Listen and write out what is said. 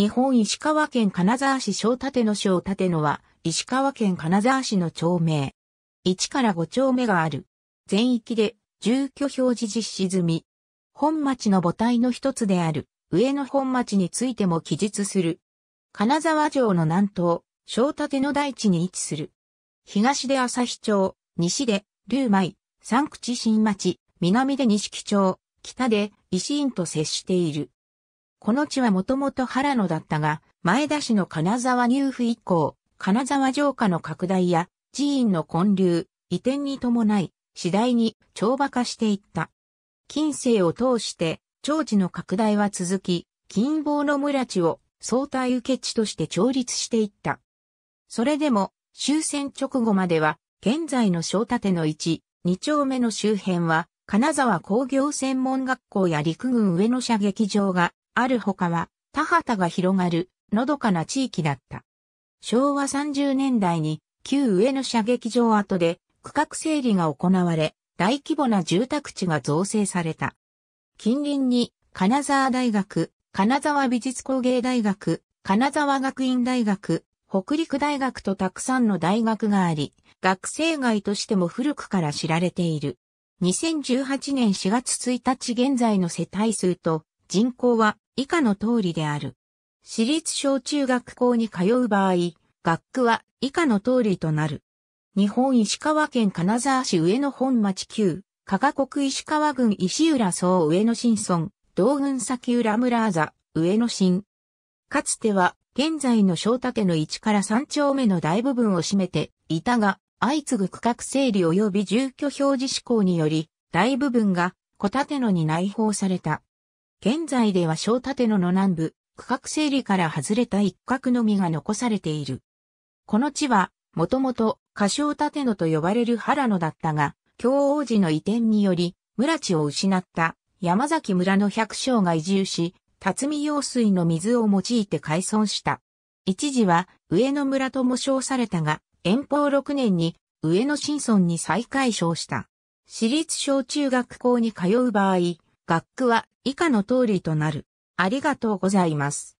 日本石川県金沢市小立野小立野は、石川県金沢市の町名。1から5丁目がある。全域で、住居表示実施済み。本町の母体の一つである、上野本町についても記述する。金沢城の南東、小立野大地に位置する。東で旭町、西で、竜舞、三口新町、南で錦町、北で、石院と接している。この地はもともと原野だったが、前田市の金沢入府以降、金沢城下の拡大や寺院の建立、移転に伴い、次第に長馬化していった。近世を通して、長寺の拡大は続き、金坊の村地を相対受け地として調律していった。それでも、終戦直後までは、現在の小立の1、2丁目の周辺は、金沢工業専門学校や陸軍上野射撃場がある他は、田畑が広がる、のどかな地域だった。昭和30年代に、旧上野射撃場跡で、区画整理が行われ、大規模な住宅地が造成された。近隣に、金沢大学、金沢美術工芸大学、金沢学院大学、北陸大学とたくさんの大学があり、学生街としても古くから知られている。2018年4月1日現在の世帯数と人口は以下の通りである。私立小中学校に通う場合、学区は以下の通りとなる。日本石川県金沢市上野本町旧、加賀国石川郡石浦総上野新村、道郡先浦村座、上野新。かつては、現在の小竹の1から3丁目の大部分を占めていたが、相次ぐ区画整理及び住居表示施行により、大部分が、小建のに内包された。現在では小立野の南部、区画整理から外れた一角のみが残されている。この地は、もともと、仮小立野と呼ばれる原野だったが、京王寺の移転により、村地を失った山崎村の百姓が移住し、辰巳用水の水を用いて改村した。一時は上野村とも称されたが、遠方6年に上野新村に再改称した。私立小中学校に通う場合、学区は以下の通りとなる。ありがとうございます。